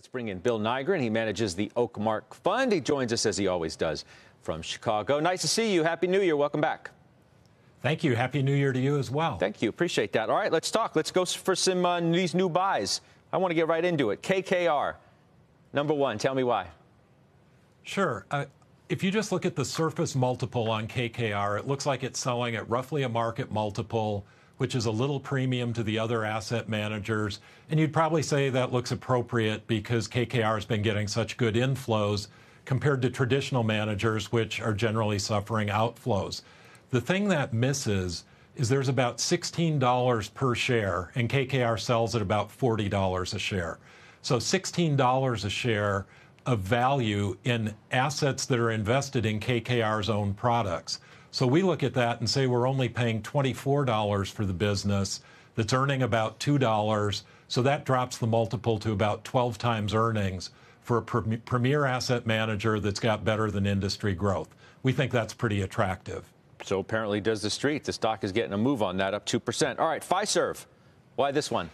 Let's bring in Bill Nygren. He manages the Oakmark Fund. He joins us as he always does from Chicago. Nice to see you. Happy New Year. Welcome back. Thank you. Happy New Year to you as well. Thank you. Appreciate that. All right, let's talk. Let's go for some uh, these new buys. I want to get right into it. KKR, number one. Tell me why. Sure. Uh, if you just look at the surface multiple on KKR, it looks like it's selling at roughly a market multiple which is a little premium to the other asset managers. And you'd probably say that looks appropriate because KKR has been getting such good inflows compared to traditional managers, which are generally suffering outflows. The thing that misses is there's about $16 per share, and KKR sells at about $40 a share. So $16 a share of value in assets that are invested in KKR's own products. So we look at that and say we're only paying $24 for the business that's earning about $2. So that drops the multiple to about 12 times earnings for a premier asset manager that's got better than industry growth. We think that's pretty attractive. So apparently does the street. The stock is getting a move on that, up 2%. All right, Fiserv. Why this one?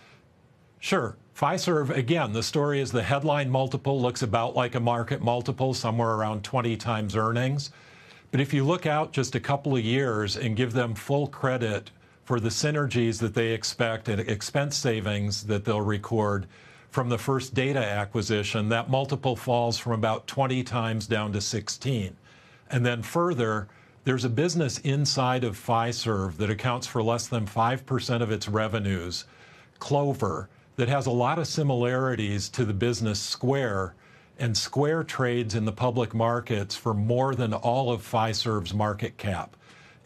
Sure. Fiserv, again, the story is the headline multiple looks about like a market multiple, somewhere around 20 times earnings. But if you look out just a couple of years and give them full credit for the synergies that they expect and expense savings that they'll record from the first data acquisition, that multiple falls from about 20 times down to 16. And then further, there's a business inside of Fiserv that accounts for less than 5% of its revenues, Clover, that has a lot of similarities to the business Square and Square trades in the public markets for more than all of Fiserv's market cap.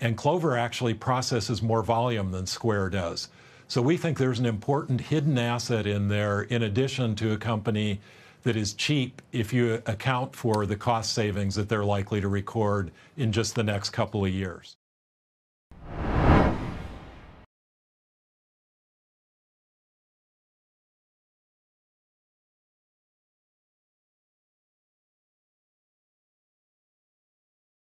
And Clover actually processes more volume than Square does. So we think there's an important hidden asset in there in addition to a company that is cheap if you account for the cost savings that they're likely to record in just the next couple of years.